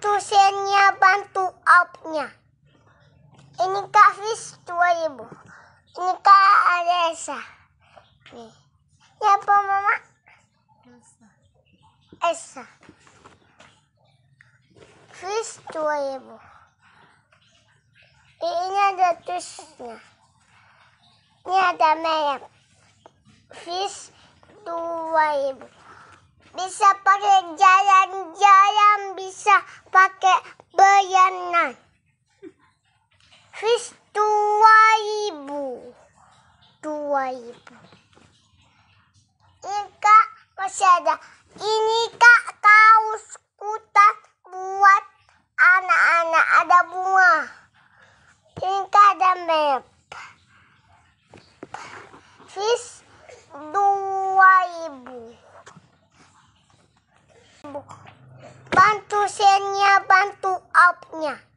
bantu sennya bantu opnya ini kak Fis 2000 ini kak Alesa ini apa ya, mama Esa Fis 2000 ini ada tusnya ini ada merek Fis 2000 bisa pakai jalan Quiz 2000. 2000. Ini Kak masih ada. Ini Kak kaos kutat buat anak-anak ada bunga. Ini Kak ada map. Quiz 2000. Bantu senya, bantu upnya.